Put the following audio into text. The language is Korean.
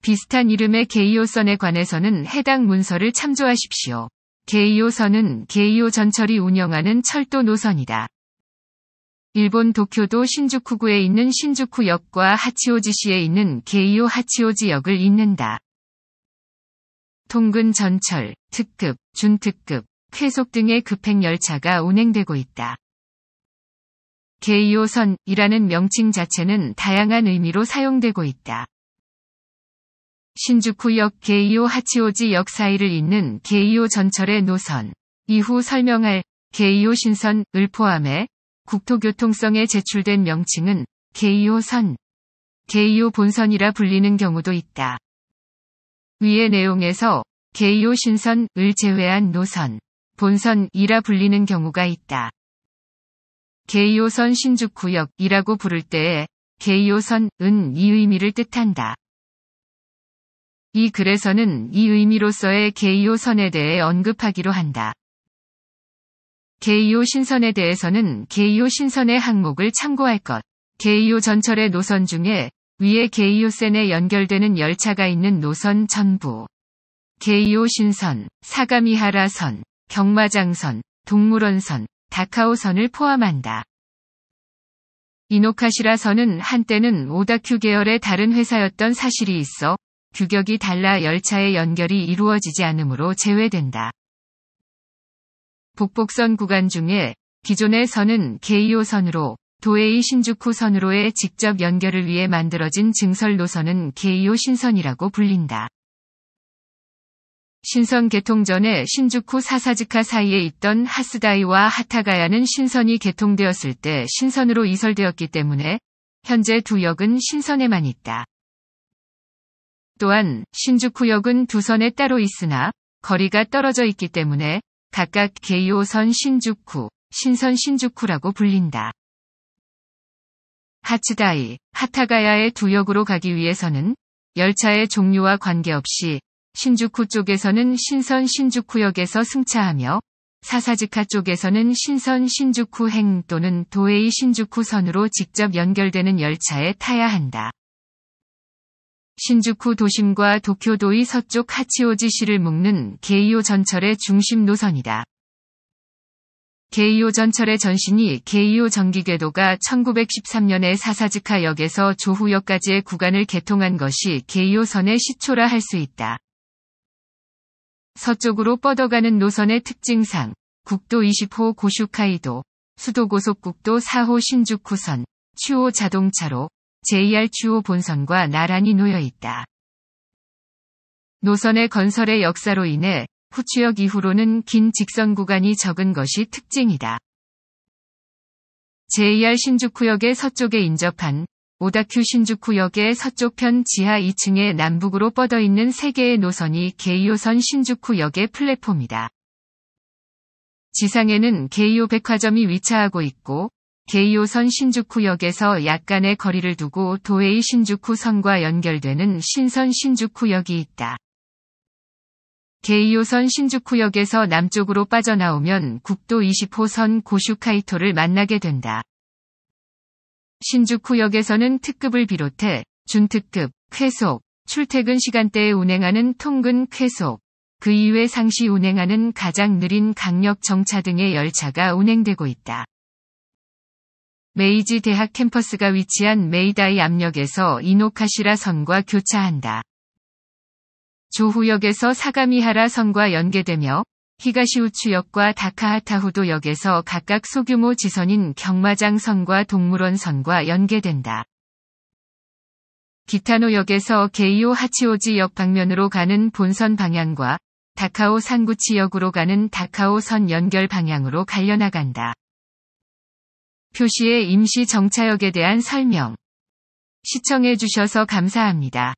비슷한 이름의 게이오선에 관해서는 해당 문서를 참조하십시오. 게이오선은 게이오 전철이 운영하는 철도 노선이다. 일본 도쿄도 신주쿠구에 있는 신주쿠역과 하치오지시에 있는 게이오 하치오지역을 잇는다. 통근 전철, 특급, 준특급, 쾌속 등의 급행열차가 운행되고 있다. 게이오선이라는 명칭 자체는 다양한 의미로 사용되고 있다. 신주쿠역 게이오 하치오지역 사이를 잇는 게이오 전철의 노선, 이후 설명할 게이오 신선을 포함해 국토교통성에 제출된 명칭은 게이오선, 게이오 본선이라 불리는 경우도 있다. 위의 내용에서 게이오 신선을 제외한 노선, 본선이라 불리는 경우가 있다. 게이오선 신주쿠역이라고 부를 때에 게이오선은 이 의미를 뜻한다. 이 글에서는 이 의미로서의 게이오 선에 대해 언급하기로 한다. 게이오 신선에 대해서는 게이오 신선의 항목을 참고할 것. 게이오 전철의 노선 중에 위에 게이오센에 연결되는 열차가 있는 노선 전부. 게이오 신선, 사가미하라선, 경마장선, 동물원선, 다카오선을 포함한다. 이노카시라선은 한때는 오다큐 계열의 다른 회사였던 사실이 있어 규격이 달라 열차의 연결이 이루어지지 않으므로 제외된다. 북북선 구간 중에 기존의 선은 K2선으로 도에이 신주쿠 선으로의 직접 연결을 위해 만들어진 증설 노선은 K2 신선이라고 불린다. 신선 개통 전에 신주쿠 사사즈카 사이에 있던 하스다이와 하타가야는 신선이 개통되었을 때 신선으로 이설되었기 때문에 현재 두 역은 신선에만 있다. 또한 신주쿠역은 두 선에 따로 있으나 거리가 떨어져 있기 때문에 각각 개이오선 신주쿠, 신선 신주쿠라고 불린다. 하츠다이, 하타가야의 두 역으로 가기 위해서는 열차의 종류와 관계없이 신주쿠 쪽에서는 신선 신주쿠역에서 승차하며 사사즈카 쪽에서는 신선 신주쿠행 또는 도에이 신주쿠선으로 직접 연결되는 열차에 타야 한다. 신주쿠 도심과 도쿄도의 서쪽 하치오지시를 묶는 게이오 전철의 중심 노선이다. 게이오 전철의 전신이 게이오 전기궤도가 1913년에 사사즈카 역에서 조후역까지의 구간을 개통한 것이 게이오선의 시초라 할 수 있다. 서쪽으로 뻗어가는 노선의 특징상 국도 20호 고슈카이도, 수도고속국도 4호 신주쿠선, 추호 자동차로, JR 주호 본선과 나란히 놓여 있다. 노선의 건설의 역사로 인해 후추역 이후로는 긴 직선 구간이 적은 것이 특징이다. JR 신주쿠역의 서쪽에 인접한 오다큐 신주쿠역의 서쪽편 지하 2층에 남북으로 뻗어 있는 3개의 노선이 게이오선 신주쿠역의 플랫폼이다. 지상에는 게이오 백화점이 위치하고 있고 제2호선 신주쿠역에서 약간의 거리를 두고 도해이 신주쿠선과 연결되는 신선 신주쿠역이 있다. 제2호선 신주쿠역에서 남쪽으로 빠져나오면 국도 20호선 고슈카이토를 만나게 된다. 신주쿠역에서는 특급을 비롯해 준특급, 쾌속, 출퇴근 시간대에 운행하는 통근 쾌속, 그 이외 상시 운행하는 가장 느린 강력 정차 등의 열차가 운행되고 있다. 메이지 대학 캠퍼스가 위치한 메이다이 압력에서 이노카시라 선과 교차한다. 조후역에서 사가미하라 선과 연계되며 히가시우추역과 다카하타후도 역에서 각각 소규모 지선인 경마장 선과 동물원 선과 연계된다. 기타노역에서 게이오 하치오지역 방면으로 가는 본선 방향과 다카오 산구치역으로 가는 다카오 선 연결 방향으로 갈려나간다. 표시의 임시 정차역에 대한 설명. 시청해주셔서 감사합니다.